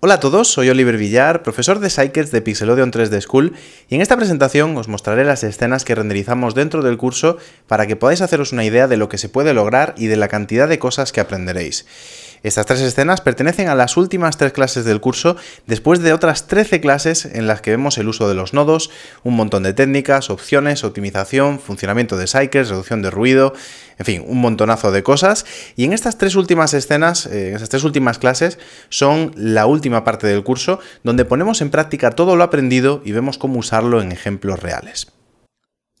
Hola a todos, soy Oliver Villar, profesor de Cycles de Pixelodeon 3D School y en esta presentación os mostraré las escenas que renderizamos dentro del curso para que podáis haceros una idea de lo que se puede lograr y de la cantidad de cosas que aprenderéis. Estas tres escenas pertenecen a las últimas tres clases del curso, después de otras 13 clases en las que vemos el uso de los nodos, un montón de técnicas, opciones, optimización, funcionamiento de cycles, reducción de ruido, en fin, un montonazo de cosas. Y en estas tres últimas escenas, eh, en estas tres últimas clases, son la última parte del curso, donde ponemos en práctica todo lo aprendido y vemos cómo usarlo en ejemplos reales.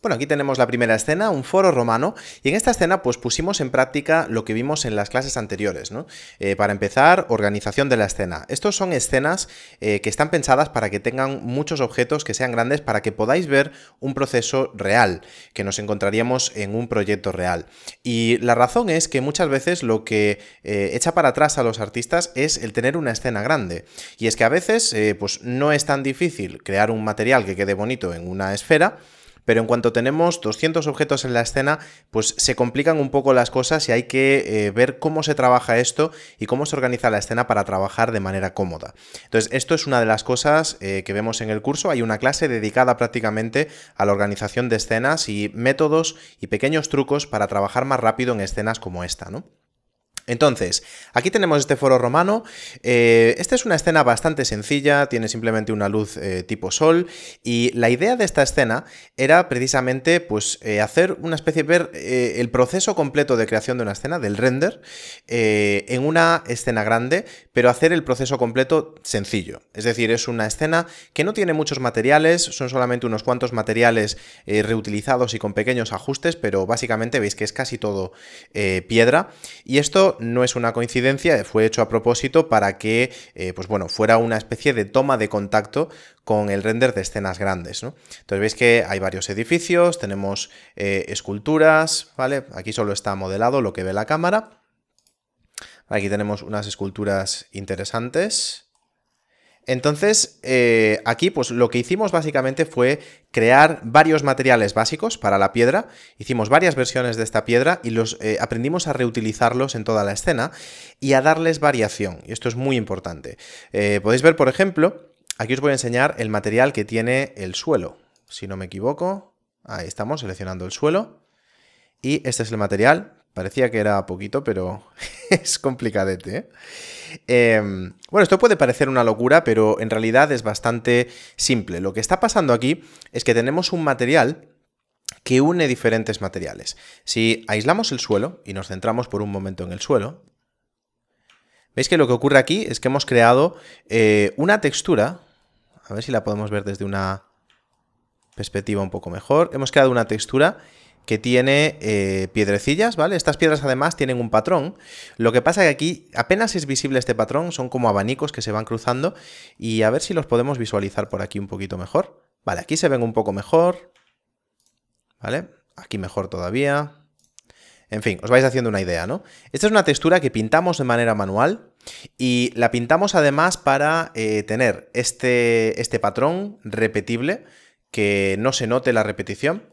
Bueno, aquí tenemos la primera escena, un foro romano, y en esta escena pues pusimos en práctica lo que vimos en las clases anteriores, eh, para empezar, organización de la escena. Estos son escenas eh, que están pensadas para que tengan muchos objetos que sean grandes para que podáis ver un proceso real, que nos encontraríamos en un proyecto real. Y la razón es que muchas veces lo que eh, echa para atrás a los artistas es el tener una escena grande. Y es que a veces pues no es tan difícil crear un material que quede bonito en una esfera, pero en cuanto tenemos 200 objetos en la escena, pues se complican un poco las cosas y hay que eh, ver cómo se trabaja esto y cómo se organiza la escena para trabajar de manera cómoda. Entonces, esto es una de las cosas eh, que vemos en el curso. Hay una clase dedicada prácticamente a la organización de escenas y métodos y pequeños trucos para trabajar más rápido en escenas como esta, ¿no? Entonces, aquí tenemos este foro romano. Eh, esta es una escena bastante sencilla, tiene simplemente una luz eh, tipo sol. Y la idea de esta escena era precisamente pues, eh, hacer una especie, ver el proceso completo de creación de una escena, del render, en una escena grande, pero hacer el proceso completo sencillo. Es decir, es una escena que no tiene muchos materiales, son solamente unos cuantos materiales reutilizados y con pequeños ajustes, pero básicamente veis que es casi todo piedra. Y esto no es una coincidencia, fue hecho a propósito para que, eh, pues bueno, fuera una especie de toma de contacto con el render de escenas grandes, ¿no? Entonces veis que hay varios edificios, tenemos eh, esculturas, ¿vale? Aquí solo está modelado lo que ve la cámara. Aquí tenemos unas esculturas interesantes. Entonces, eh, aquí pues lo que hicimos básicamente fue crear varios materiales básicos para la piedra, hicimos varias versiones de esta piedra y los eh, aprendimos a reutilizarlos en toda la escena y a darles variación, y esto es muy importante. Eh, podéis ver, por ejemplo, aquí os voy a enseñar el material que tiene el suelo, si no me equivoco, ahí estamos seleccionando el suelo, y este es el material Parecía que era poquito, pero es complicadete. ¿eh? Em, bueno, esto puede parecer una locura, pero en realidad es bastante simple. Lo que está pasando aquí es que tenemos un material que une diferentes materiales. Si aislamos el suelo y nos centramos por un momento en el suelo, veis que lo que ocurre aquí es que hemos creado eh, una textura, a ver si la podemos ver desde una perspectiva un poco mejor, hemos creado una textura que tiene eh, piedrecillas, ¿vale? Estas piedras además tienen un patrón. Lo que pasa es que aquí apenas es visible este patrón, son como abanicos que se van cruzando y a ver si los podemos visualizar por aquí un poquito mejor. Vale, aquí se ven un poco mejor, ¿vale? Aquí mejor todavía. En fin, os vais haciendo una idea, ¿no? Esta es una textura que pintamos de manera manual y la pintamos además para eh, tener este, este patrón repetible, que no se note la repetición,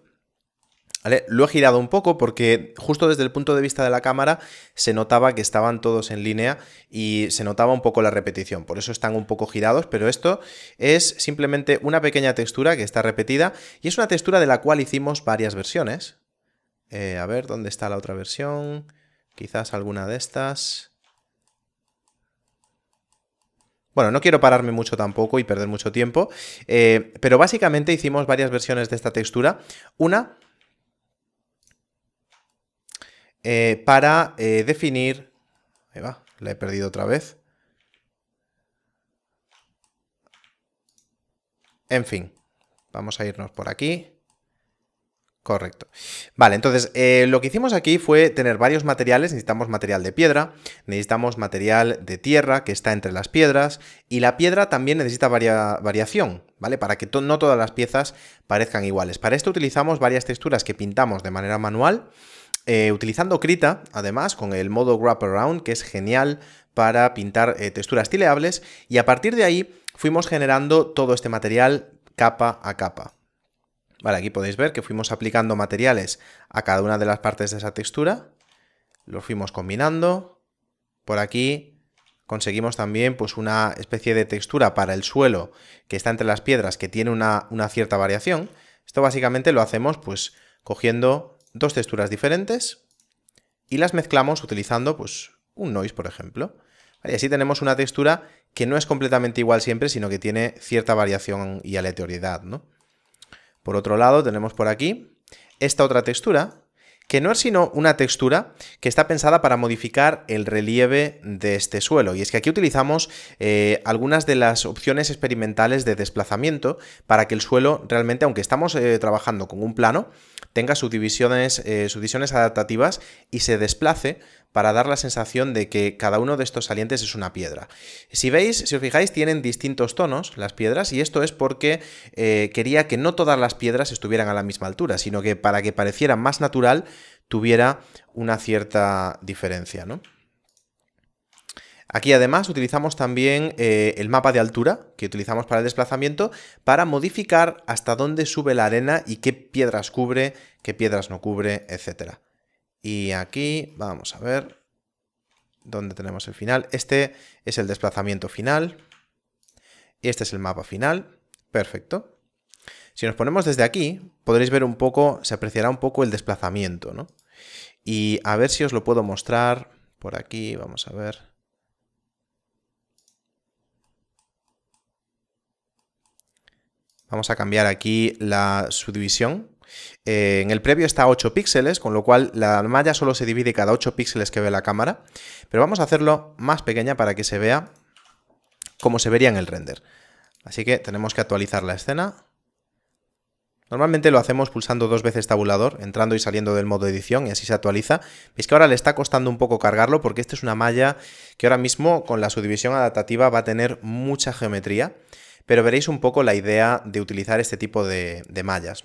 lo he girado un poco porque justo desde el punto de vista de la cámara se notaba que estaban todos en línea y se notaba un poco la repetición, por eso están un poco girados, pero esto es simplemente una pequeña textura que está repetida y es una textura de la cual hicimos varias versiones. Eh, a ver, ¿dónde está la otra versión? Quizás alguna de estas. Bueno, no quiero pararme mucho tampoco y perder mucho tiempo, eh, pero básicamente hicimos varias versiones de esta textura. Una eh, para eh, definir... Ahí va, la he perdido otra vez. En fin, vamos a irnos por aquí. Correcto. Vale, entonces eh, lo que hicimos aquí fue tener varios materiales. Necesitamos material de piedra, necesitamos material de tierra que está entre las piedras y la piedra también necesita variación, ¿vale? Para que no todas las piezas parezcan iguales. Para esto utilizamos varias texturas que pintamos de manera manual eh, utilizando Krita, además, con el modo Wrap Around, que es genial para pintar eh, texturas tileables, y a partir de ahí fuimos generando todo este material capa a capa. Vale, aquí podéis ver que fuimos aplicando materiales a cada una de las partes de esa textura, los fuimos combinando, por aquí conseguimos también pues una especie de textura para el suelo que está entre las piedras que tiene una, una cierta variación. Esto básicamente lo hacemos pues cogiendo dos texturas diferentes y las mezclamos utilizando pues, un noise, por ejemplo. Y así tenemos una textura que no es completamente igual siempre, sino que tiene cierta variación y aleatoriedad. ¿no? Por otro lado, tenemos por aquí esta otra textura, que no es sino una textura que está pensada para modificar el relieve de este suelo. Y es que aquí utilizamos eh, algunas de las opciones experimentales de desplazamiento para que el suelo realmente, aunque estamos eh, trabajando con un plano, tenga eh, subdivisiones, adaptativas y se desplace para dar la sensación de que cada uno de estos salientes es una piedra. Si veis, si os fijáis, tienen distintos tonos las piedras y esto es porque eh, quería que no todas las piedras estuvieran a la misma altura, sino que para que pareciera más natural tuviera una cierta diferencia, ¿no? Aquí además utilizamos también eh, el mapa de altura que utilizamos para el desplazamiento para modificar hasta dónde sube la arena y qué piedras cubre, qué piedras no cubre, etc. Y aquí vamos a ver dónde tenemos el final. Este es el desplazamiento final. Este es el mapa final. Perfecto. Si nos ponemos desde aquí, podréis ver un poco, se apreciará un poco el desplazamiento, ¿no? Y a ver si os lo puedo mostrar por aquí, vamos a ver. Vamos a cambiar aquí la subdivisión. Eh, en el previo está 8 píxeles, con lo cual la malla solo se divide cada 8 píxeles que ve la cámara, pero vamos a hacerlo más pequeña para que se vea cómo se vería en el render. Así que tenemos que actualizar la escena. Normalmente lo hacemos pulsando dos veces tabulador, entrando y saliendo del modo edición y así se actualiza. Veis que ahora le está costando un poco cargarlo porque esta es una malla que ahora mismo con la subdivisión adaptativa va a tener mucha geometría. Pero veréis un poco la idea de utilizar este tipo de, mallas,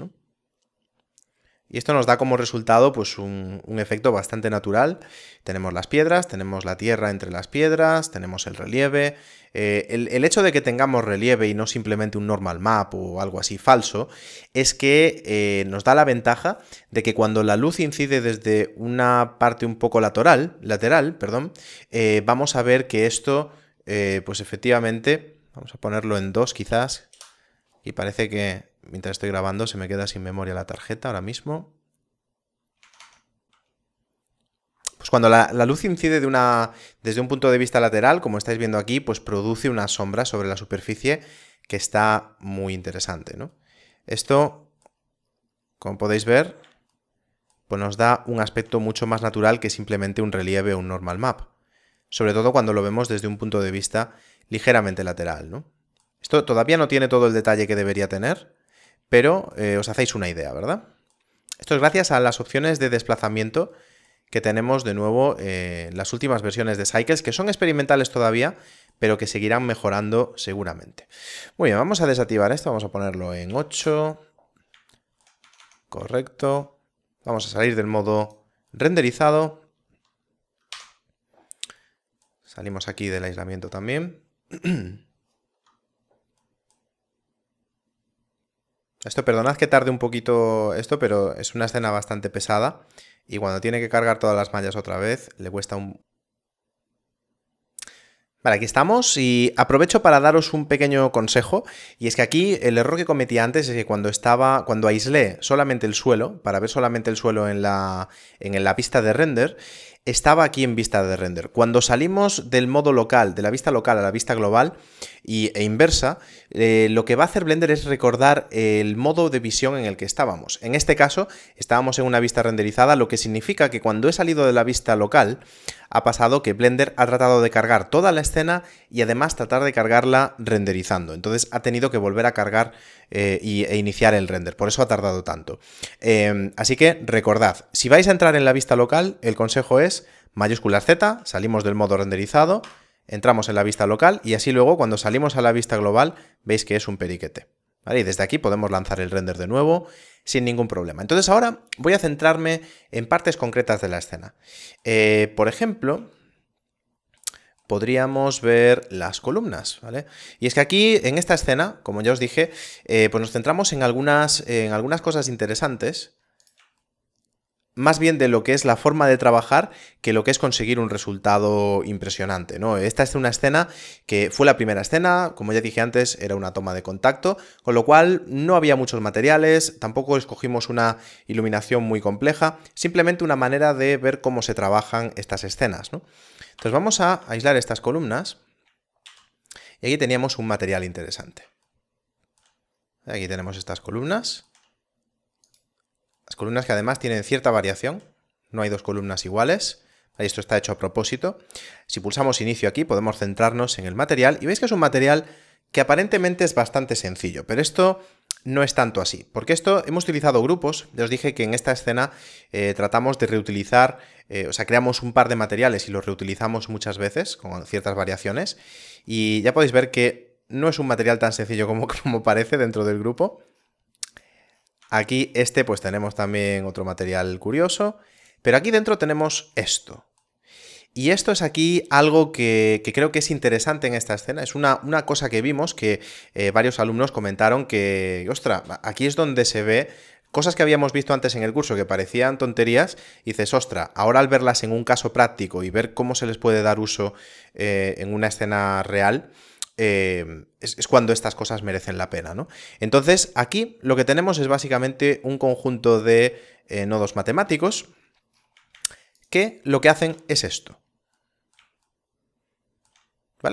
Y esto nos da como resultado pues un, efecto bastante natural. Tenemos las piedras, tenemos la tierra entre las piedras, tenemos el relieve. Eh, el, hecho de que tengamos relieve y no simplemente un normal map o algo así falso, es que eh, nos da la ventaja de que cuando la luz incide desde una parte un poco lateral, lateral perdón, eh, vamos a ver que esto, pues efectivamente Vamos a ponerlo en dos quizás. Y parece que mientras estoy grabando se me queda sin memoria la tarjeta ahora mismo. Pues cuando la, luz incide de una, desde un punto de vista lateral, como estáis viendo aquí, pues produce una sombra sobre la superficie que está muy interesante. ¿no? Esto, como podéis ver, pues nos da un aspecto mucho más natural que simplemente un relieve o un normal map sobre todo cuando lo vemos desde un punto de vista ligeramente lateral. ¿no? Esto todavía no tiene todo el detalle que debería tener, pero eh, os hacéis una idea, ¿verdad? Esto es gracias a las opciones de desplazamiento que tenemos de nuevo en las últimas versiones de Cycles, que son experimentales todavía, pero que seguirán mejorando seguramente. Muy bien, vamos a desactivar esto, vamos a ponerlo en 8. Correcto. Vamos a salir del modo renderizado Salimos aquí del aislamiento también. Esto, perdonad que tarde un poquito esto, pero es una escena bastante pesada. Y cuando tiene que cargar todas las mallas otra vez, le cuesta un... Vale, aquí estamos y aprovecho para daros un pequeño consejo. Y es que aquí el error que cometí antes es que cuando estaba, cuando aislé solamente el suelo, para ver solamente el suelo en la, en la pista de render, estaba aquí en vista de render. Cuando salimos del modo local, de la vista local a la vista global y, e inversa, eh, lo que va a hacer Blender es recordar el modo de visión en el que estábamos. En este caso, estábamos en una vista renderizada, lo que significa que cuando he salido de la vista local, ha pasado que Blender ha tratado de cargar toda la escena y además tratar de cargarla renderizando. Entonces ha tenido que volver a cargar eh, y, e iniciar el render. Por eso ha tardado tanto. Em, así que recordad, si vais a entrar en la vista local, el consejo es mayúsculas Z, salimos del modo renderizado, entramos en la vista local y así luego cuando salimos a la vista global veis que es un periquete. Y desde aquí podemos lanzar el render de nuevo sin ningún problema. Entonces ahora voy a centrarme en partes concretas de la escena. Eh, por ejemplo, podríamos ver las columnas, ¿vale? Y es que aquí, en esta escena, como ya os dije, eh, pues nos centramos en algunas, en algunas cosas interesantes, más bien de lo que es la forma de trabajar que lo que es conseguir un resultado impresionante, ¿no? Esta es una escena que fue la primera escena, como ya dije antes, era una toma de contacto, con lo cual no había muchos materiales, tampoco escogimos una iluminación muy compleja, simplemente una manera de ver cómo se trabajan estas escenas, ¿no? Entonces vamos a aislar estas columnas y aquí teníamos un material interesante. Aquí tenemos estas columnas. Las columnas que además tienen cierta variación, no hay dos columnas iguales. Esto está hecho a propósito. Si pulsamos inicio aquí podemos centrarnos en el material y veis que es un material que aparentemente es bastante sencillo, pero esto no es tanto así, porque esto hemos utilizado grupos, ya os dije que en esta escena eh, tratamos de reutilizar eh, o sea, creamos un par de materiales y los reutilizamos muchas veces con ciertas variaciones. Y ya podéis ver que no es un material tan sencillo como, como parece dentro del grupo. Aquí este pues tenemos también otro material curioso, pero aquí dentro tenemos esto. Y esto es aquí algo que, creo que es interesante en esta escena. Es una, una cosa que vimos que eh, varios alumnos comentaron que, ostra, aquí es donde se ve Cosas que habíamos visto antes en el curso que parecían tonterías, y dices, ostra, ahora al verlas en un caso práctico y ver cómo se les puede dar uso eh, en una escena real, eh, es, cuando estas cosas merecen la pena, Entonces, aquí lo que tenemos es básicamente un conjunto de eh, nodos matemáticos que lo que hacen es esto.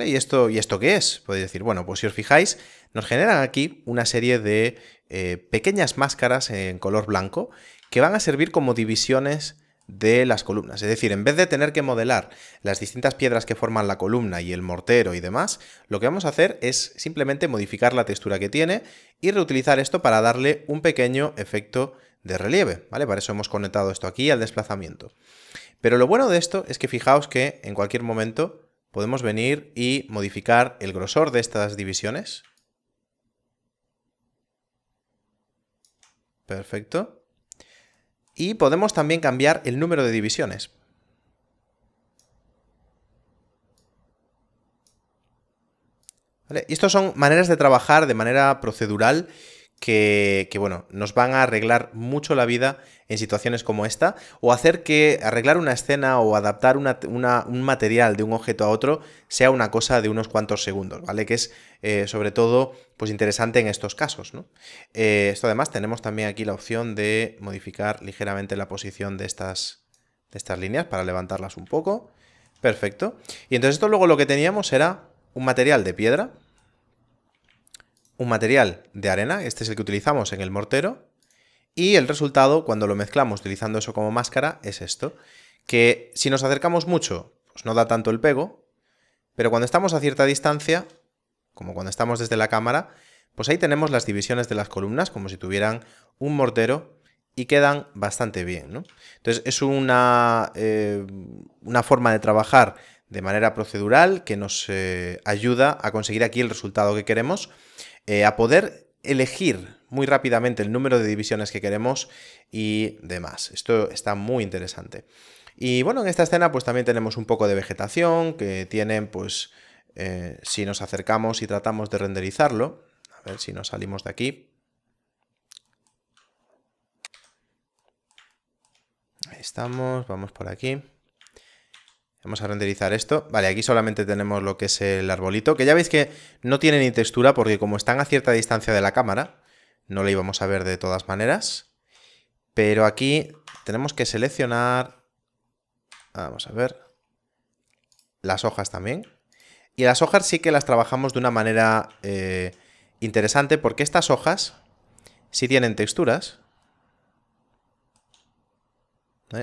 ¿Y esto, ¿Y esto qué es? Podéis decir, bueno, pues si os fijáis, nos generan aquí una serie de eh, pequeñas máscaras en color blanco que van a servir como divisiones de las columnas. Es decir, en vez de tener que modelar las distintas piedras que forman la columna y el mortero y demás, lo que vamos a hacer es simplemente modificar la textura que tiene y reutilizar esto para darle un pequeño efecto de relieve, ¿vale? Para eso hemos conectado esto aquí al desplazamiento. Pero lo bueno de esto es que fijaos que en cualquier momento podemos venir y modificar el grosor de estas divisiones. Perfecto. Y podemos también cambiar el número de divisiones. Y estas son maneras de trabajar de manera procedural que, bueno, nos van a arreglar mucho la vida en situaciones como esta, o hacer que arreglar una escena o adaptar un material de un objeto a otro sea una cosa de unos cuantos segundos, ¿vale? Que es eh, sobre todo pues interesante en estos casos, ¿no? Eh, esto además tenemos también aquí la opción de modificar ligeramente la posición de estas, de estas líneas para levantarlas un poco. Perfecto. Y entonces esto luego lo que teníamos era un material de piedra, un material de arena, este es el que utilizamos en el mortero, y el resultado cuando lo mezclamos utilizando eso como máscara es esto, que si nos acercamos mucho pues no da tanto el pego, pero cuando estamos a cierta distancia, como cuando estamos desde la cámara, pues ahí tenemos las divisiones de las columnas como si tuvieran un mortero y quedan bastante bien. Entonces es una, eh, una forma de trabajar de manera procedural que nos eh, ayuda a conseguir aquí el resultado que queremos. Eh, a poder elegir muy rápidamente el número de divisiones que queremos y demás. Esto está muy interesante. Y bueno, en esta escena pues también tenemos un poco de vegetación que tienen pues eh, si nos acercamos y tratamos de renderizarlo, a ver si nos salimos de aquí. Ahí estamos, vamos por aquí. Vamos a renderizar esto. Vale, aquí solamente tenemos lo que es el arbolito, que ya veis que no tiene ni textura porque como están a cierta distancia de la cámara, no le íbamos a ver de todas maneras. Pero aquí tenemos que seleccionar... Vamos a ver... Las hojas también. Y las hojas sí que las trabajamos de una manera eh, interesante porque estas hojas sí tienen texturas.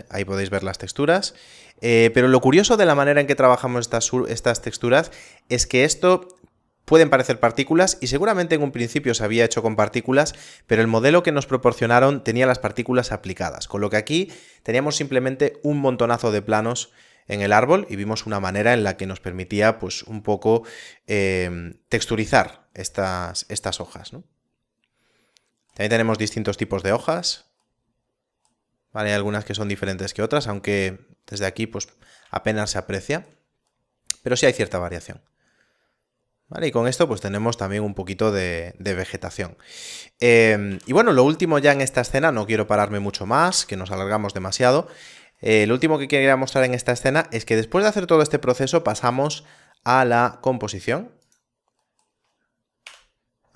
Ahí podéis ver las texturas. Eh, pero lo curioso de la manera en que trabajamos estas, estas texturas es que esto pueden parecer partículas y seguramente en un principio se había hecho con partículas, pero el modelo que nos proporcionaron tenía las partículas aplicadas, con lo que aquí teníamos simplemente un montonazo de planos en el árbol y vimos una manera en la que nos permitía pues un poco eh, texturizar estas, estas hojas. También tenemos distintos tipos de hojas, hay algunas que son diferentes que otras, aunque desde aquí pues apenas se aprecia, pero sí hay cierta variación. Y con esto pues tenemos también un poquito de, vegetación. Em, y bueno, lo último ya en esta escena, no quiero pararme mucho más, que nos alargamos demasiado. El eh, lo último que quería mostrar en esta escena es que después de hacer todo este proceso pasamos a la composición.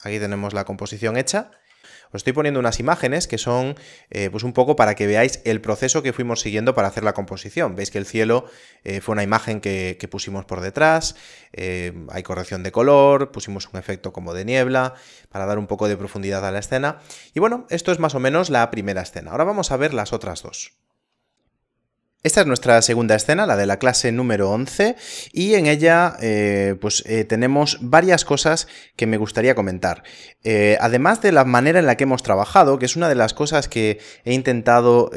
Aquí tenemos la composición hecha. Os estoy poniendo unas imágenes que son eh, pues un poco para que veáis el proceso que fuimos siguiendo para hacer la composición. Veis que el cielo eh, fue una imagen que, pusimos por detrás, eh, hay corrección de color, pusimos un efecto como de niebla para dar un poco de profundidad a la escena. Y bueno, esto es más o menos la primera escena. Ahora vamos a ver las otras dos. Esta es nuestra segunda escena, la de la clase número 11, y en ella eh, pues, eh, tenemos varias cosas que me gustaría comentar. Eh, además de la manera en la que hemos trabajado, que es una de las cosas que he intentado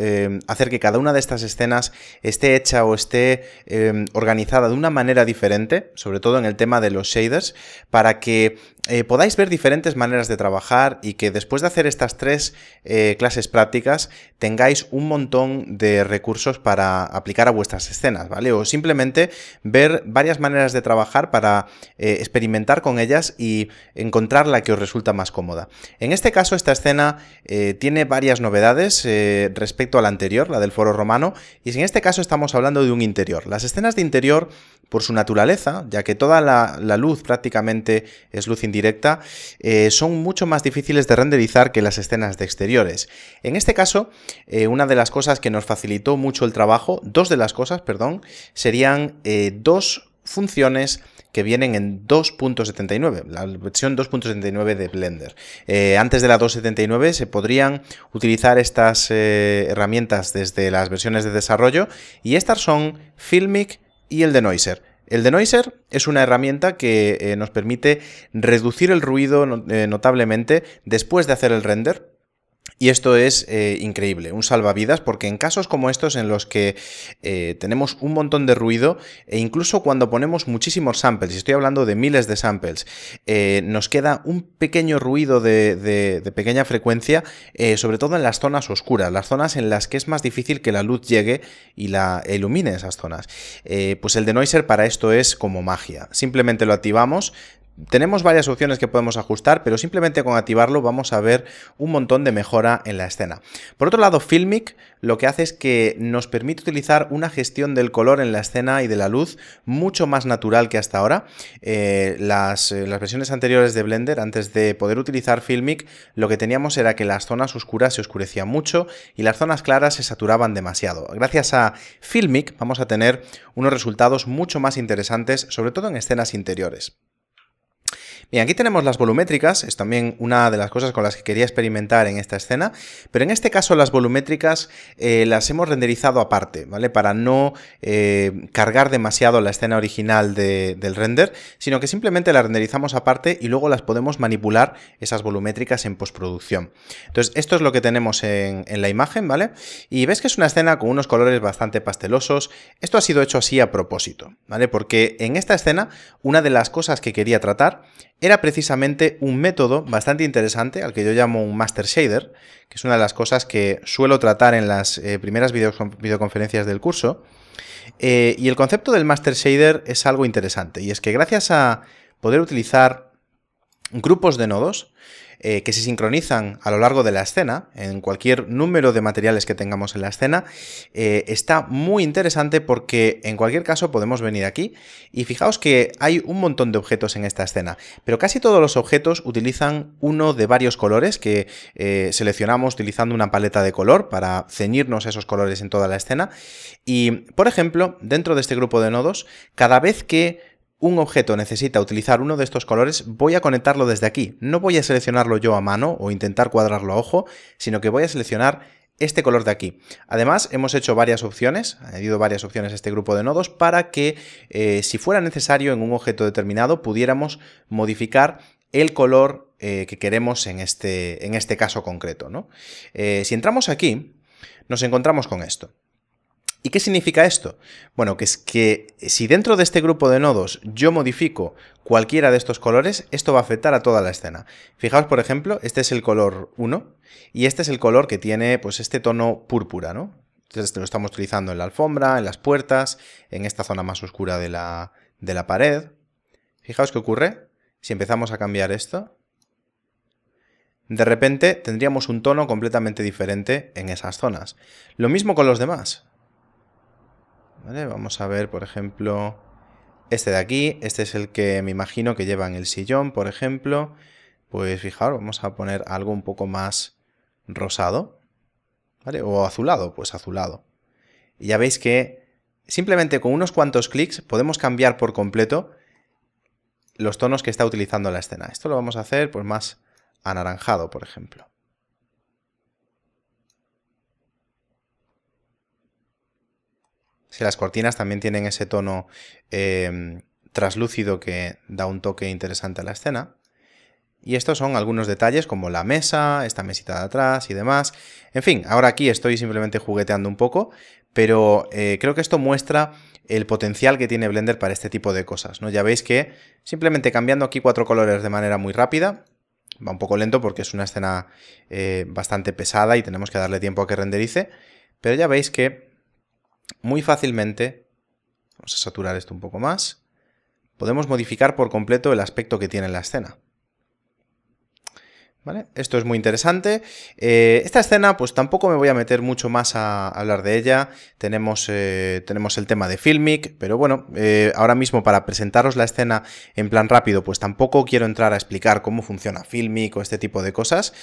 hacer que cada una de estas escenas esté hecha o esté organizada de una manera diferente, sobre todo en el tema de los shaders, para que eh, podáis ver diferentes maneras de trabajar y que después de hacer estas tres eh, clases prácticas tengáis un montón de recursos para aplicar a vuestras escenas, ¿vale? O simplemente ver varias maneras de trabajar para eh, experimentar con ellas y encontrar la que os resulta más cómoda. En este caso, esta escena tiene varias novedades respecto a la anterior, la del foro romano, y en este caso estamos hablando de un interior. Las escenas de interior, por su naturaleza, ya que toda la, luz prácticamente es luz Directa eh, son mucho más difíciles de renderizar que las escenas de exteriores. En este caso, eh, una de las cosas que nos facilitó mucho el trabajo, dos de las cosas, perdón, serían eh, dos funciones que vienen en 2.79, la versión 2.79 de Blender. antes de la 2.79 se podrían utilizar estas herramientas desde las versiones de desarrollo y estas son Filmic y el Denoiser. El denoiser es una herramienta que eh, nos permite reducir el ruido eh, notablemente después de hacer el render. Y esto es eh, increíble, un salvavidas, porque en casos como estos en los que eh, tenemos un montón de ruido, e incluso cuando ponemos muchísimos samples, y estoy hablando de miles de samples, eh, nos queda un pequeño ruido de, de pequeña frecuencia, sobre todo en las zonas oscuras, las zonas en las que es más difícil que la luz llegue y la ilumine esas zonas. pues el denoiser para esto es como magia. Simplemente lo activamos, tenemos varias opciones que podemos ajustar, pero simplemente con activarlo vamos a ver un montón de mejora en la escena. Por otro lado, Filmic lo que hace es que nos permite utilizar una gestión del color en la escena y de la luz mucho más natural que hasta ahora. Eh, eh, las, versiones anteriores de Blender, antes de poder utilizar Filmic, lo que teníamos era que las zonas oscuras se oscurecían mucho y las zonas claras se saturaban demasiado. Gracias a Filmic vamos a tener unos resultados mucho más interesantes, sobre todo en escenas interiores. Bien, aquí tenemos las volumétricas, es también una de las cosas con las que quería experimentar en esta escena, pero en este caso las volumétricas eh, las hemos renderizado aparte, ¿vale? Para no eh, cargar demasiado la escena original del render, sino que simplemente las renderizamos aparte y luego las podemos manipular esas volumétricas en postproducción. Entonces, esto es lo que tenemos en, en la imagen, ¿vale? Y ves que es una escena con unos colores bastante pastelosos. Esto ha sido hecho así a propósito, ¿vale? Porque en esta escena, una de las cosas que quería tratar era precisamente un método bastante interesante al que yo llamo un master shader, que es una de las cosas que suelo tratar en las eh, primeras videoconferencias del curso. Eh, y el concepto del master shader es algo interesante, y es que gracias a poder utilizar grupos de nodos, eh, que se sincronizan a lo largo de la escena, en cualquier número de materiales que tengamos en la escena, eh, está muy interesante porque en cualquier caso podemos venir aquí y fijaos que hay un montón de objetos en esta escena, pero casi todos los objetos utilizan uno de varios colores que eh, seleccionamos utilizando una paleta de color para ceñirnos esos colores en toda la escena y, por ejemplo, dentro de este grupo de nodos, cada vez que un objeto necesita utilizar uno de estos colores, voy a conectarlo desde aquí. No voy a seleccionarlo yo a mano o intentar cuadrarlo a ojo, sino que voy a seleccionar este color de aquí. Además, hemos hecho varias opciones, añadido varias opciones a este grupo de nodos para que, eh, si fuera necesario en un objeto determinado, pudiéramos modificar el color eh, que queremos en este, en este caso concreto. Eh, si entramos aquí, nos encontramos con esto. ¿Y qué significa esto? Bueno, que es que si dentro de este grupo de nodos yo modifico cualquiera de estos colores, esto va a afectar a toda la escena. Fijaos, por ejemplo, este es el color 1 y este es el color que tiene pues este tono púrpura, ¿no? Entonces este lo estamos utilizando en la alfombra, en las puertas, en esta zona más oscura de la, de la pared. Fijaos qué ocurre si empezamos a cambiar esto. De repente tendríamos un tono completamente diferente en esas zonas. Lo mismo con los demás. Vamos a ver, por ejemplo, este de aquí. Este es el que me imagino que lleva en el sillón, por ejemplo. Pues fijaros, vamos a poner algo un poco más rosado. ¿Vale? O azulado, pues azulado. Y ya veis que simplemente con unos cuantos clics podemos cambiar por completo los tonos que está utilizando la escena. Esto lo vamos a hacer pues más anaranjado, por ejemplo. Si las cortinas también tienen ese tono translúcido em, traslúcido que da un toque interesante a la escena. Y estos son algunos detalles como la mesa, esta mesita de atrás y demás. En fin, ahora aquí estoy simplemente jugueteando un poco, pero eh, creo que esto muestra el potencial que tiene Blender para este tipo de cosas. ¿no? Ya veis que simplemente cambiando aquí cuatro colores de manera muy rápida, va un poco lento porque es una escena eh, bastante pesada y tenemos que darle tiempo a que renderice, pero ya veis que muy fácilmente, vamos a saturar esto un poco más, podemos modificar por completo el aspecto que tiene la escena. Esto es muy interesante. Eh, esta escena, pues tampoco me voy a meter mucho más a, hablar de ella. Tenemos, eh, tenemos, el tema de Filmic, pero bueno, eh, ahora mismo para presentaros la escena en plan rápido, pues tampoco quiero entrar a explicar cómo funciona Filmic o este tipo de cosas.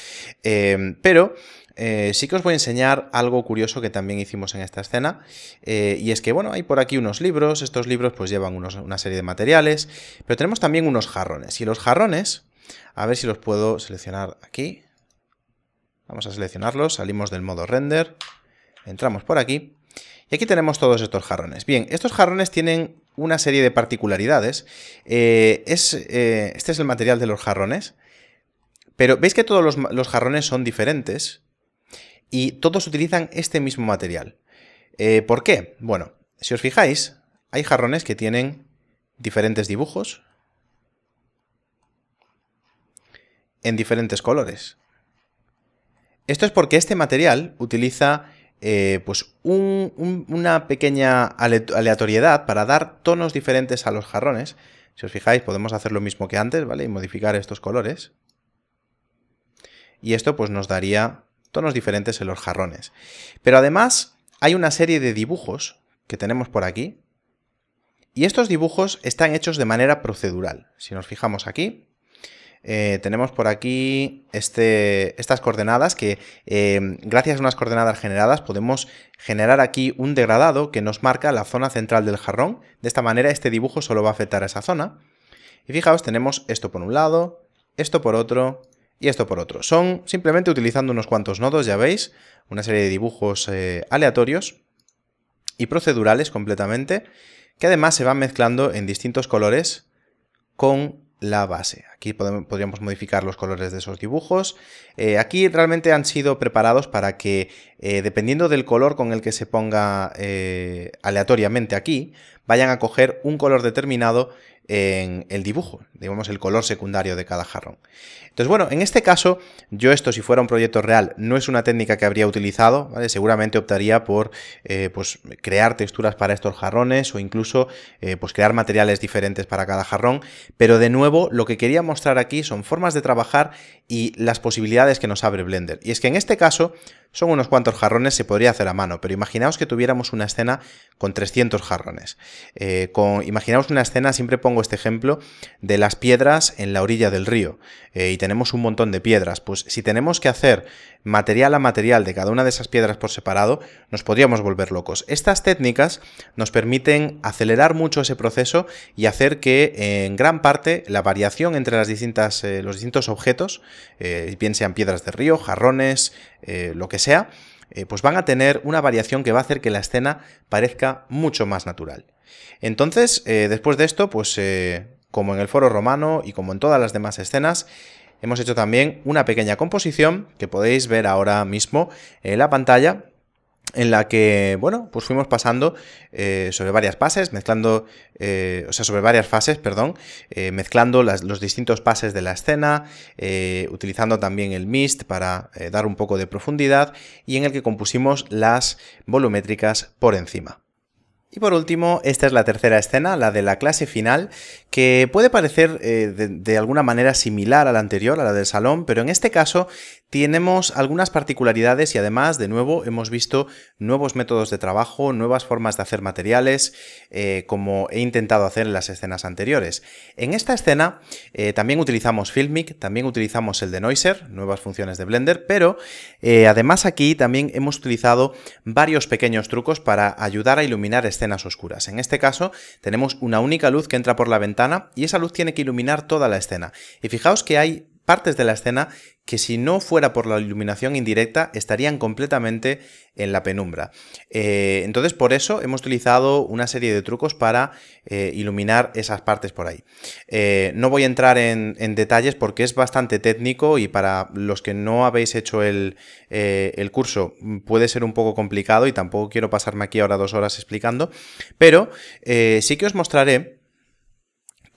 pero eh, sí que os voy a enseñar algo curioso que también hicimos en esta escena. Eh, y es que, bueno, hay por aquí unos libros. Estos libros pues llevan una serie de materiales. Pero tenemos también unos jarrones. Y los jarrones, a ver si los puedo seleccionar aquí. Vamos a seleccionarlos. Salimos del modo render. Entramos por aquí. Y aquí tenemos todos estos jarrones. Bien, estos jarrones tienen una serie de particularidades. Eh, es, este es el material de los jarrones. Pero veis que todos los, los jarrones son diferentes y todos utilizan este mismo material. Eh, ¿Por qué? Bueno, si os fijáis, hay jarrones que tienen diferentes dibujos en diferentes colores. Esto es porque este material utiliza eh, pues una pequeña aleatoriedad para dar tonos diferentes a los jarrones. Si os fijáis, podemos hacer lo mismo que antes, ¿vale? Y modificar estos colores. Y esto pues nos daría tonos diferentes en los jarrones. Pero además hay una serie de dibujos que tenemos por aquí, y estos dibujos están hechos de manera procedural. Si nos fijamos aquí, eh, tenemos por aquí este, estas coordenadas que eh, gracias a unas coordenadas generadas podemos generar aquí un degradado que nos marca la zona central del jarrón. De esta manera este dibujo solo va a afectar a esa zona. Y fijaos, tenemos esto por un lado, esto por otro, y esto por otro. Son simplemente utilizando unos cuantos nodos, ya veis, una serie de dibujos eh, aleatorios y procedurales completamente, que además se van mezclando en distintos colores con la base. Aquí podríamos modificar los colores de esos dibujos. Eh, aquí realmente han sido preparados para que, eh, dependiendo del color con el que se ponga aleatoriamente aquí, vayan a coger un color determinado en el dibujo, digamos el color secundario de cada jarrón. Entonces, bueno, en este caso, yo esto si fuera un proyecto real, no es una técnica que habría utilizado, Seguramente optaría por eh, pues, crear texturas para estos jarrones o incluso eh, pues, crear materiales diferentes para cada jarrón, pero de nuevo lo que quería mostrar aquí son formas de trabajar y las posibilidades que nos abre Blender. Y es que en este caso son unos cuantos jarrones, se podría hacer a mano, pero imaginaos que tuviéramos una escena con 300 jarrones. Eh, con, imaginaos una escena, siempre pongo este ejemplo, de las piedras en la orilla del río eh, y tenemos un montón de piedras. Pues si tenemos que hacer material a material de cada una de esas piedras por separado, nos podríamos volver locos. Estas técnicas nos permiten acelerar mucho ese proceso y hacer que en gran parte la variación entre las distintas, eh, los distintos objetos, eh, bien sean piedras de río, jarrones, eh, lo que sea, pues van a tener una variación que va a hacer que la escena parezca mucho más natural. Entonces, después de esto, pues como en el foro romano y como en todas las demás escenas, hemos hecho también una pequeña composición que podéis ver ahora mismo en la pantalla en la que, bueno, pues fuimos pasando eh, sobre varias fases, mezclando, eh, o sea, sobre varias fases, perdón, eh, mezclando los distintos pases de la escena, utilizando también el mist para dar un poco de profundidad y en el que compusimos las volumétricas por encima. Y por último, esta es la tercera escena, la de la clase final, que puede parecer eh, de, alguna manera similar a la anterior, a la del salón, pero en este caso tenemos algunas particularidades y además, de nuevo, hemos visto nuevos métodos de trabajo, nuevas formas de hacer materiales, eh, como he intentado hacer en las escenas anteriores. En esta escena eh, también utilizamos Filmic, también utilizamos el denoiser, nuevas funciones de Blender, pero eh, además aquí también hemos utilizado varios pequeños trucos para ayudar a iluminar escenas oscuras. En este caso tenemos una única luz que entra por la ventana y esa luz tiene que iluminar toda la escena. Y fijaos que hay partes de la escena que si no fuera por la iluminación indirecta estarían completamente en la penumbra. Eh, entonces por eso hemos utilizado una serie de trucos para eh, iluminar esas partes por ahí. Eh, no voy a entrar en, detalles porque es bastante técnico y para los que no habéis hecho el, el curso puede ser un poco complicado y tampoco quiero pasarme aquí ahora dos horas explicando, pero sí que os mostraré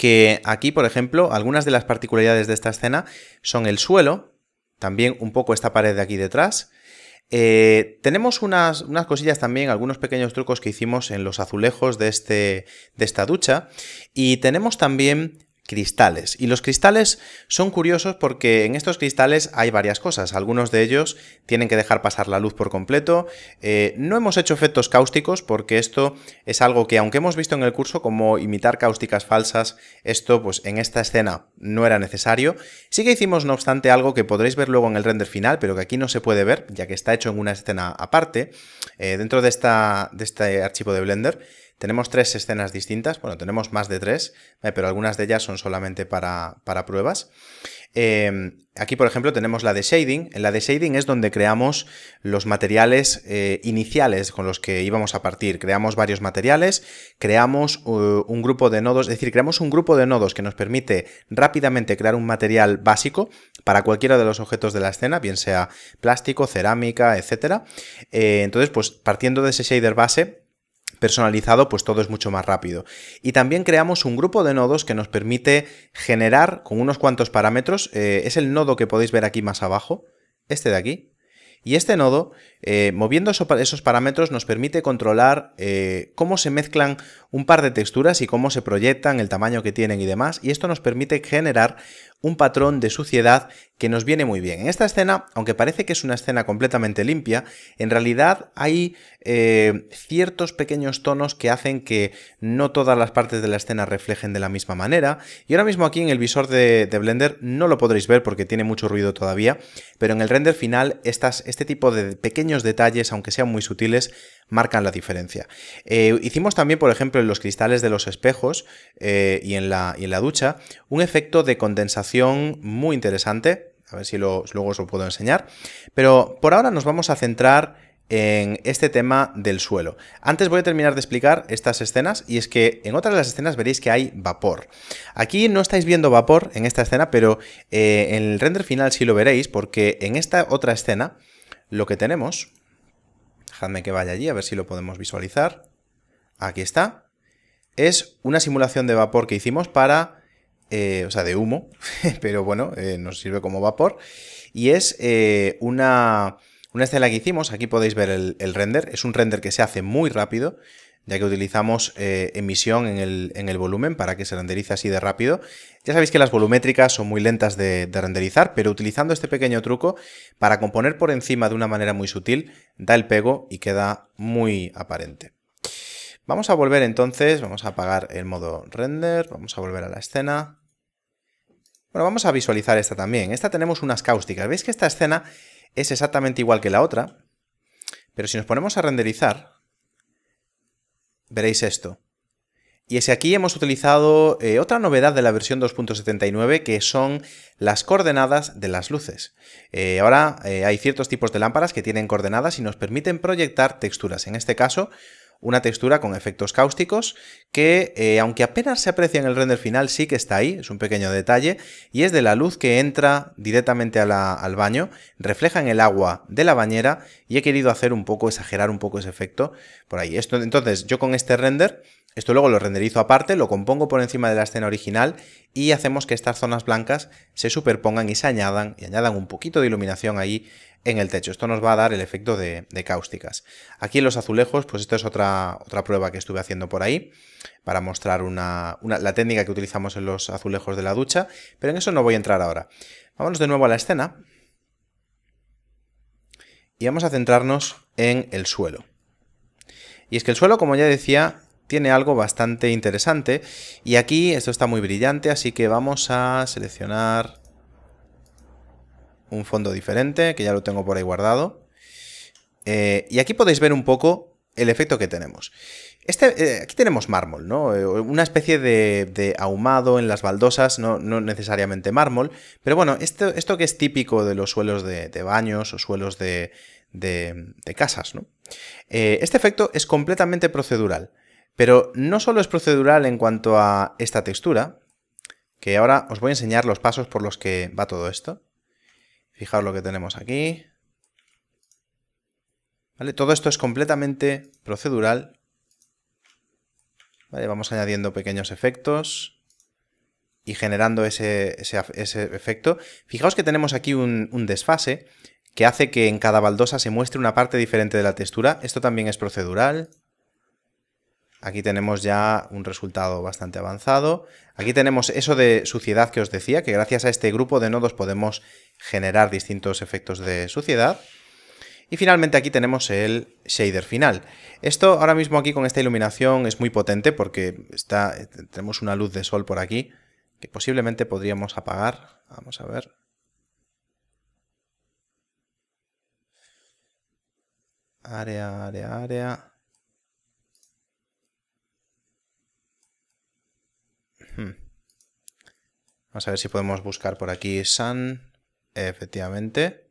que aquí, por ejemplo, algunas de las particularidades de esta escena son el suelo, también un poco esta pared de aquí detrás. Eh, tenemos unas, cosillas también, algunos pequeños trucos que hicimos en los azulejos de, este, de esta ducha. Y tenemos también cristales. Y los cristales son curiosos porque en estos cristales hay varias cosas. Algunos de ellos tienen que dejar pasar la luz por completo. Eh, no hemos hecho efectos cáusticos porque esto es algo que, aunque hemos visto en el curso como imitar cáusticas falsas, esto pues en esta escena no era necesario. Sí que hicimos, no obstante, algo que podréis ver luego en el render final, pero que aquí no se puede ver, ya que está hecho en una escena aparte, eh, dentro de, esta, de este archivo de Blender tenemos tres escenas distintas, bueno, tenemos más de tres, eh, pero algunas de ellas son solamente para, pruebas. Em, aquí, por ejemplo, tenemos la de shading. En la de shading es donde creamos los materiales eh, iniciales con los que íbamos a partir. Creamos varios materiales, creamos eh, un grupo de nodos, es decir, creamos un grupo de nodos que nos permite rápidamente crear un material básico para cualquiera de los objetos de la escena, bien sea plástico, cerámica, etc. entonces, pues partiendo de ese shader base, personalizado, pues todo es mucho más rápido. Y también creamos un grupo de nodos que nos permite generar con unos cuantos parámetros, eh, es el nodo que podéis ver aquí más abajo, este de aquí, y este nodo, eh, moviendo esos parámetros, nos permite controlar eh, cómo se mezclan un par de texturas y cómo se proyectan, el tamaño que tienen y demás. Y esto nos permite generar un patrón de suciedad que nos viene muy bien. En esta escena, aunque parece que es una escena completamente limpia, en realidad hay eh, ciertos pequeños tonos que hacen que no todas las partes de la escena reflejen de la misma manera. Y ahora mismo aquí en el visor de, Blender no lo podréis ver porque tiene mucho ruido todavía, pero en el render final este tipo de pequeños detalles, aunque sean muy sutiles, marcan la diferencia. Eh, hicimos también, por ejemplo, en los cristales de los espejos eh, y en la ducha, un efecto de condensación muy interesante. A ver si luego os lo puedo enseñar. Pero por ahora nos vamos a centrar en este tema del suelo. Antes voy a terminar de explicar estas escenas y es que en otras de las escenas veréis que hay vapor. Aquí no estáis viendo vapor en esta escena, pero eh, en el render final sí lo veréis porque en esta otra escena lo que tenemos... Dejadme que vaya allí a ver si lo podemos visualizar. Aquí está. Es una simulación de vapor que hicimos para eh, o sea, de humo, pero bueno, eh, nos sirve como vapor. Y es eh, una, escena que hicimos, aquí podéis ver el, render, es un render que se hace muy rápido, ya que utilizamos emisión en el, volumen para que se renderice así de rápido. Ya sabéis que las volumétricas son muy lentas de, de renderizar, pero utilizando este pequeño truco para componer por encima de una manera muy sutil, da el pego y queda muy aparente. Vamos a volver entonces, vamos a apagar el modo render, vamos a volver a la escena, bueno, vamos a visualizar esta también. Esta tenemos unas cáusticas. ¿Veis que esta escena es exactamente igual que la otra? Pero si nos ponemos a renderizar, veréis esto. Y es que aquí hemos utilizado eh, otra novedad de la versión 2.79 que son las coordenadas de las luces. Eh, ahora eh, hay ciertos tipos de lámparas que tienen coordenadas y nos permiten proyectar texturas. En este caso una textura con efectos cáusticos que, eh, aunque apenas se aprecia en el render final, sí que está ahí, es un pequeño detalle, y es de la luz que entra directamente al baño, refleja en el agua de la bañera, y he querido hacer un poco, exagerar un poco ese efecto por ahí. Esto, entonces, yo con este render, esto luego lo renderizo aparte, lo compongo por encima de la escena original y hacemos que estas zonas blancas se superpongan y se añadan, y añadan un poquito de iluminación ahí en el techo. Esto nos va a dar el efecto de, cáusticas. Aquí en los azulejos, pues esto es otra, otra prueba que estuve haciendo por ahí para mostrar una, la técnica que utilizamos en los azulejos de la ducha, pero en eso no voy a entrar ahora. Vámonos de nuevo a la escena y vamos a centrarnos en el suelo. Y es que el suelo, como ya decía, tiene algo bastante interesante y aquí esto está muy brillante, así que vamos a seleccionar un fondo diferente, que ya lo tengo por ahí guardado. Eh, y aquí podéis ver un poco el efecto que tenemos. Este, eh, aquí tenemos mármol, ¿no? Eh, una especie de, ahumado en las baldosas, no, necesariamente mármol, pero bueno, esto, esto, que es típico de los suelos de, baños o suelos de, de casas, ¿no? este efecto es completamente procedural, pero no solo es procedural en cuanto a esta textura, que ahora os voy a enseñar los pasos por los que va todo esto. Fijaos lo que tenemos aquí. ¿Vale? Todo esto es completamente procedural. Vamos añadiendo pequeños efectos y generando ese, efecto. Fijaos que tenemos aquí un, un desfase que hace que en cada baldosa se muestre una parte diferente de la textura. Esto también es procedural. Aquí tenemos ya un resultado bastante avanzado. Aquí tenemos eso de suciedad que os decía, que gracias a este grupo de nodos podemos generar distintos efectos de suciedad. Y finalmente aquí tenemos el shader final. Esto ahora mismo aquí con esta iluminación es muy potente porque está, tenemos una luz de sol por aquí que posiblemente podríamos apagar. Vamos a ver. Área, área, área. Hmm. Vamos a ver si podemos buscar por aquí Sun, efectivamente.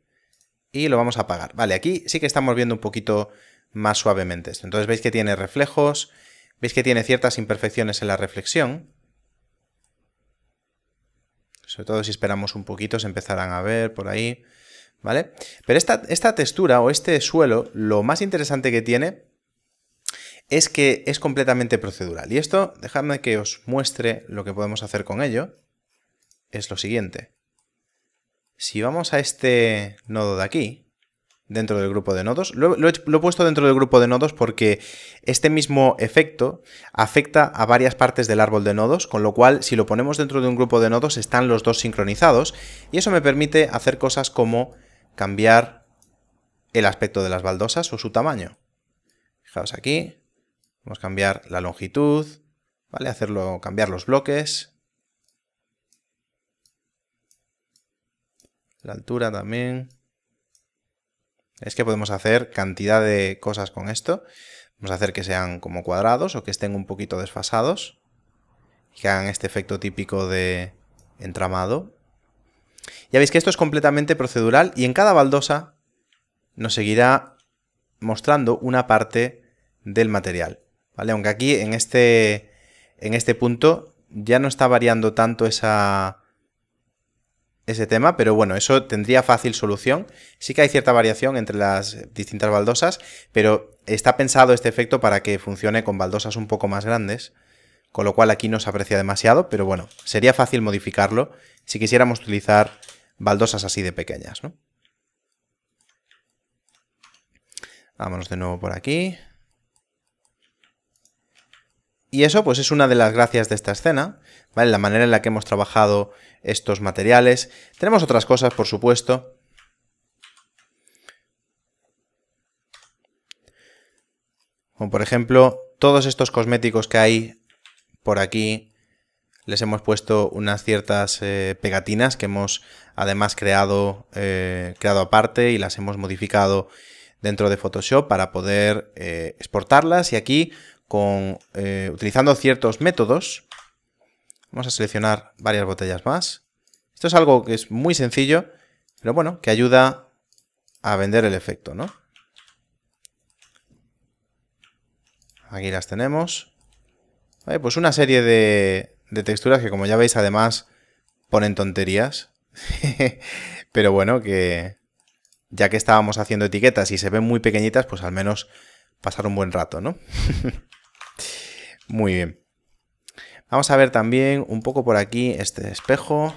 Y lo vamos a apagar. Vale, aquí sí que estamos viendo un poquito más suavemente esto. Entonces veis que tiene reflejos, veis que tiene ciertas imperfecciones en la reflexión. Sobre todo si esperamos un poquito se empezarán a ver por ahí, ¿vale? Pero esta, esta textura o este suelo, lo más interesante que tiene es que es completamente procedural. Y esto, dejadme que os muestre lo que podemos hacer con ello. Es lo siguiente. Si vamos a este nodo de aquí, dentro del grupo de nodos, lo, he, he, puesto dentro del grupo de nodos porque este mismo efecto afecta a varias partes del árbol de nodos, con lo cual si lo ponemos dentro de un grupo de nodos están los dos sincronizados y eso me permite hacer cosas como cambiar el aspecto de las baldosas o su tamaño. Fijaos aquí, Vamos a cambiar la longitud, ¿vale? Hacerlo, cambiar los bloques. La altura también. Es que podemos hacer cantidad de cosas con esto. Vamos a hacer que sean como cuadrados o que estén un poquito desfasados. Y que hagan este efecto típico de entramado. Ya veis que esto es completamente procedural y en cada baldosa nos seguirá mostrando una parte del material. Aunque aquí en este, en este punto ya no está variando tanto ese tema, pero bueno, eso tendría fácil solución. Sí que hay cierta variación entre las distintas baldosas, pero está pensado este efecto para que funcione con baldosas un poco más grandes, con lo cual aquí no se aprecia demasiado, pero bueno, sería fácil modificarlo si quisiéramos utilizar baldosas así de pequeñas, Vámonos de nuevo por aquí. Y eso pues es una de las gracias de esta escena, La manera en la que hemos trabajado estos materiales. Tenemos otras cosas, por supuesto. Como por ejemplo, todos estos cosméticos que hay por aquí, les hemos puesto unas ciertas eh, pegatinas que hemos además creado, eh, creado aparte y las hemos modificado dentro de Photoshop para poder eh, exportarlas y aquí eh, utilizando ciertos métodos. Vamos a seleccionar varias botellas más. Esto es algo que es muy sencillo, pero bueno, que ayuda a vender el efecto, ¿no? Aquí las tenemos. pues una serie de, de texturas que como ya veis además ponen tonterías. pero bueno, que ya que estábamos haciendo etiquetas y se ven muy pequeñitas, pues al menos pasar un buen rato, ¿no? Muy bien. Vamos a ver también un poco por aquí este espejo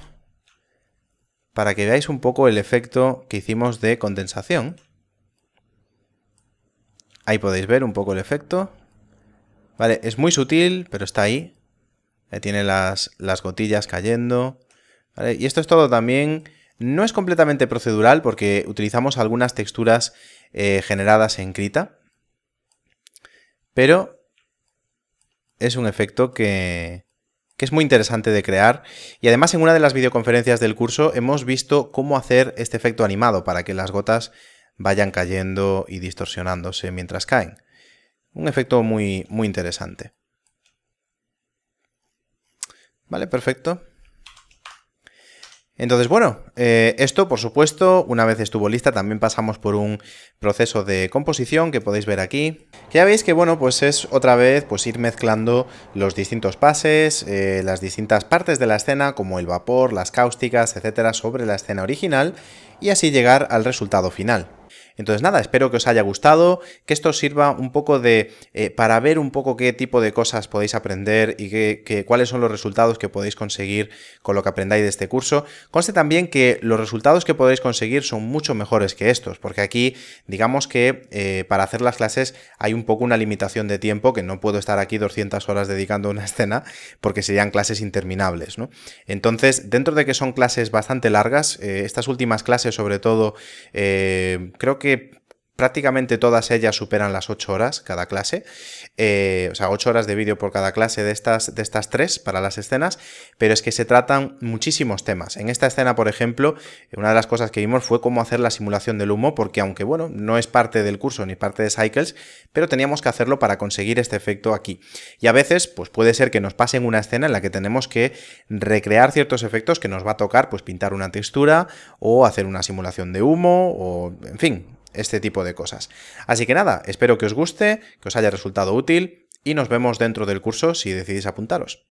para que veáis un poco el efecto que hicimos de condensación. Ahí podéis ver un poco el efecto. Vale, es muy sutil, pero está ahí. Eh, tiene las, gotillas cayendo. Y esto es todo también... No es completamente procedural porque utilizamos algunas texturas eh, generadas en Krita. Pero es un efecto que, que es muy interesante de crear. Y además en una de las videoconferencias del curso hemos visto cómo hacer este efecto animado para que las gotas vayan cayendo y distorsionándose mientras caen. Un efecto muy, muy interesante. Vale, perfecto. Entonces, bueno, eh, esto por supuesto, una vez estuvo lista, también pasamos por un proceso de composición que podéis ver aquí. ya veis que, bueno, pues es otra vez pues ir mezclando los distintos pases, eh, las distintas partes de la escena, como el vapor, las cáusticas, etcétera, sobre la escena original, y así llegar al resultado final. Entonces nada, espero que os haya gustado, que esto os sirva un poco de eh, para ver un poco qué tipo de cosas podéis aprender y cuáles son los resultados que podéis conseguir con lo que aprendáis de este curso. Conste también que los resultados que podéis conseguir son mucho mejores que estos, porque aquí digamos que eh, para hacer las clases hay un poco una limitación de tiempo, que no puedo estar aquí 200 horas dedicando a una escena, porque serían clases interminables. Entonces, dentro de que son clases bastante largas, eh, estas últimas clases sobre todo, creo que que prácticamente todas ellas superan las 8 horas cada clase, eh, o sea, 8 horas de vídeo por cada clase de estas, de estas tres para las escenas, pero es que se tratan muchísimos temas. En esta escena, por ejemplo, eh, una de las cosas que vimos fue cómo hacer la simulación del humo, porque aunque, bueno, no es parte del curso ni parte de Cycles, pero teníamos que hacerlo para conseguir este efecto aquí. Y a veces, pues puede ser que nos pasen una escena en la que tenemos que recrear ciertos efectos que nos va a tocar, pues pintar una textura o hacer una simulación de humo o, en fin, este tipo de cosas. Así que nada, espero que os guste, que os haya resultado útil y nos vemos dentro del curso si decidís apuntaros.